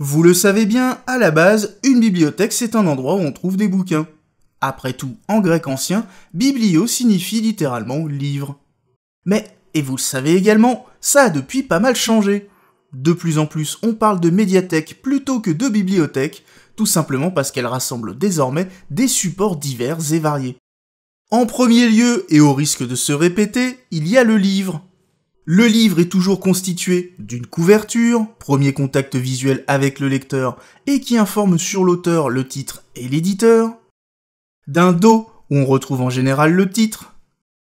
Vous le savez bien, à la base, une bibliothèque c'est un endroit où on trouve des bouquins. Après tout, en grec ancien, biblio signifie littéralement livre. Mais, et vous le savez également, ça a depuis pas mal changé. De plus en plus, on parle de médiathèque plutôt que de bibliothèque, tout simplement parce qu'elle rassemble désormais des supports divers et variés. En premier lieu, et au risque de se répéter, il y a le livre, le livre est toujours constitué d'une couverture, premier contact visuel avec le lecteur et qui informe sur l'auteur, le titre et l'éditeur, d'un dos où on retrouve en général le titre,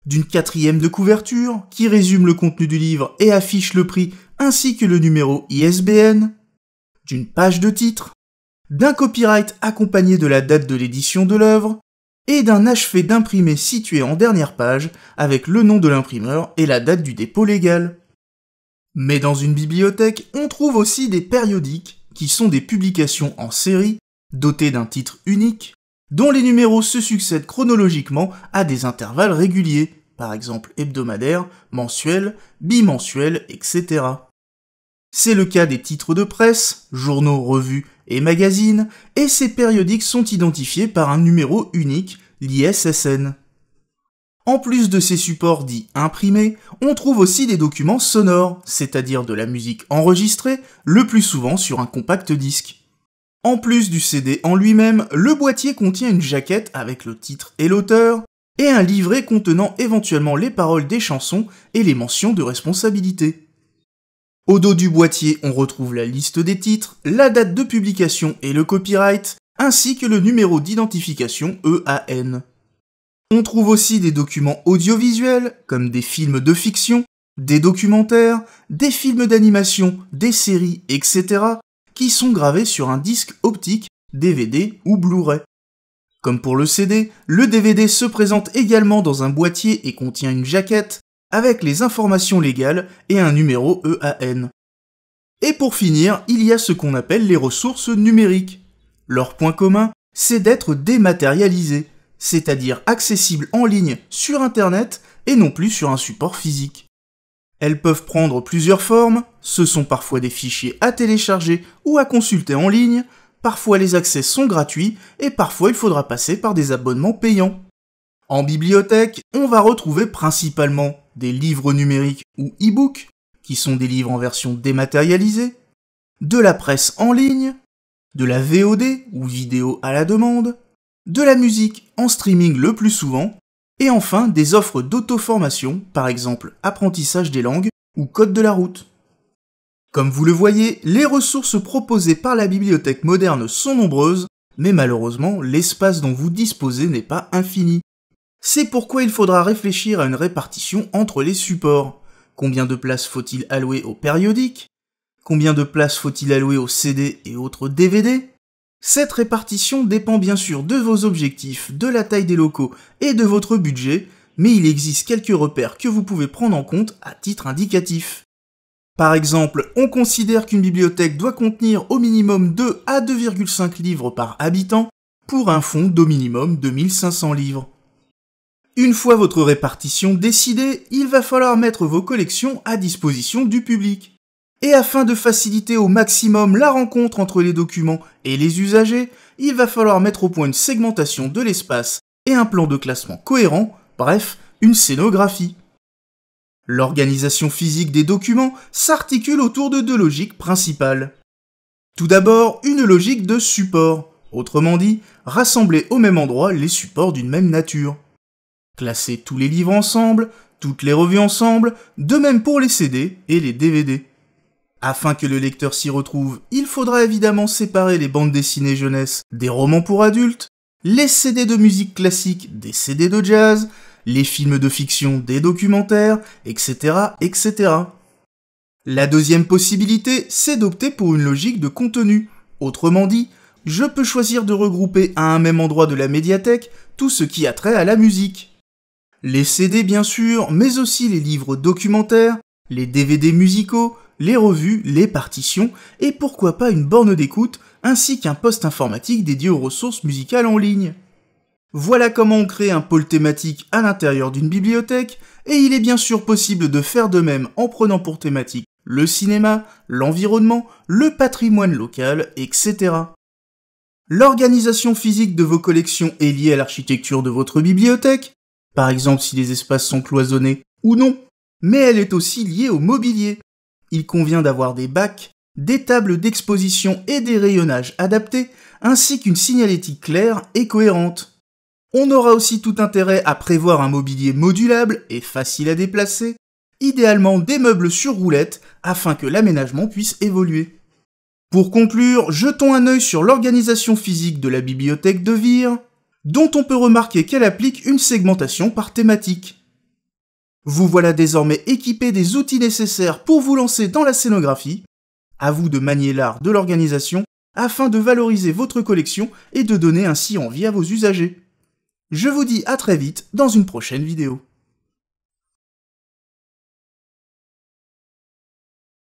d'une quatrième de couverture qui résume le contenu du livre et affiche le prix ainsi que le numéro ISBN, d'une page de titre, d'un copyright accompagné de la date de l'édition de l'œuvre, et d'un achevé d'imprimer situé en dernière page avec le nom de l'imprimeur et la date du dépôt légal. Mais dans une bibliothèque, on trouve aussi des périodiques, qui sont des publications en série, dotées d'un titre unique, dont les numéros se succèdent chronologiquement à des intervalles réguliers, par exemple hebdomadaires, mensuels, bimensuels, etc. C'est le cas des titres de presse, journaux, revues et magazines, et ces périodiques sont identifiés par un numéro unique, l'ISSN. En plus de ces supports dits imprimés, on trouve aussi des documents sonores, c'est-à-dire de la musique enregistrée, le plus souvent sur un compact disque. En plus du CD en lui-même, le boîtier contient une jaquette avec le titre et l'auteur, et un livret contenant éventuellement les paroles des chansons et les mentions de responsabilité. Au dos du boîtier, on retrouve la liste des titres, la date de publication et le copyright, ainsi que le numéro d'identification EAN. On trouve aussi des documents audiovisuels, comme des films de fiction, des documentaires, des films d'animation, des séries, etc., qui sont gravés sur un disque optique, DVD ou Blu-ray. Comme pour le CD, le DVD se présente également dans un boîtier et contient une jaquette, avec les informations légales et un numéro EAN. Et pour finir, il y a ce qu'on appelle les ressources numériques. Leur point commun, c'est d'être dématérialisées, c'est-à-dire accessibles en ligne sur Internet et non plus sur un support physique. Elles peuvent prendre plusieurs formes, ce sont parfois des fichiers à télécharger ou à consulter en ligne, parfois les accès sont gratuits et parfois il faudra passer par des abonnements payants. En bibliothèque, on va retrouver principalement des livres numériques ou e-books, qui sont des livres en version dématérialisée, de la presse en ligne, de la VOD ou vidéo à la demande, de la musique en streaming le plus souvent, et enfin des offres d'auto-formation, par exemple apprentissage des langues ou code de la route. Comme vous le voyez, les ressources proposées par la bibliothèque moderne sont nombreuses, mais malheureusement, l'espace dont vous disposez n'est pas infini. C'est pourquoi il faudra réfléchir à une répartition entre les supports. Combien de places faut-il allouer aux périodiques Combien de places faut-il allouer aux CD et autres DVD Cette répartition dépend bien sûr de vos objectifs, de la taille des locaux et de votre budget, mais il existe quelques repères que vous pouvez prendre en compte à titre indicatif. Par exemple, on considère qu'une bibliothèque doit contenir au minimum 2 à 2,5 livres par habitant pour un fonds d'au minimum 2500 livres. Une fois votre répartition décidée, il va falloir mettre vos collections à disposition du public. Et afin de faciliter au maximum la rencontre entre les documents et les usagers, il va falloir mettre au point une segmentation de l'espace et un plan de classement cohérent, bref, une scénographie. L'organisation physique des documents s'articule autour de deux logiques principales. Tout d'abord, une logique de support, autrement dit, rassembler au même endroit les supports d'une même nature. Classer tous les livres ensemble, toutes les revues ensemble, de même pour les CD et les DVD. Afin que le lecteur s'y retrouve, il faudra évidemment séparer les bandes dessinées jeunesse des romans pour adultes, les CD de musique classique des CD de jazz, les films de fiction des documentaires, etc. etc. La deuxième possibilité, c'est d'opter pour une logique de contenu. Autrement dit, je peux choisir de regrouper à un même endroit de la médiathèque tout ce qui a trait à la musique. Les CD bien sûr, mais aussi les livres documentaires, les DVD musicaux, les revues, les partitions, et pourquoi pas une borne d'écoute, ainsi qu'un poste informatique dédié aux ressources musicales en ligne. Voilà comment on crée un pôle thématique à l'intérieur d'une bibliothèque, et il est bien sûr possible de faire de même en prenant pour thématique le cinéma, l'environnement, le patrimoine local, etc. L'organisation physique de vos collections est liée à l'architecture de votre bibliothèque, par exemple si les espaces sont cloisonnés ou non, mais elle est aussi liée au mobilier. Il convient d'avoir des bacs, des tables d'exposition et des rayonnages adaptés, ainsi qu'une signalétique claire et cohérente. On aura aussi tout intérêt à prévoir un mobilier modulable et facile à déplacer, idéalement des meubles sur roulettes afin que l'aménagement puisse évoluer. Pour conclure, jetons un œil sur l'organisation physique de la bibliothèque de Vire, dont on peut remarquer qu'elle applique une segmentation par thématique. Vous voilà désormais équipé des outils nécessaires pour vous lancer dans la scénographie. À vous de manier l'art de l'organisation afin de valoriser votre collection et de donner ainsi envie à vos usagers. Je vous dis à très vite dans une prochaine vidéo.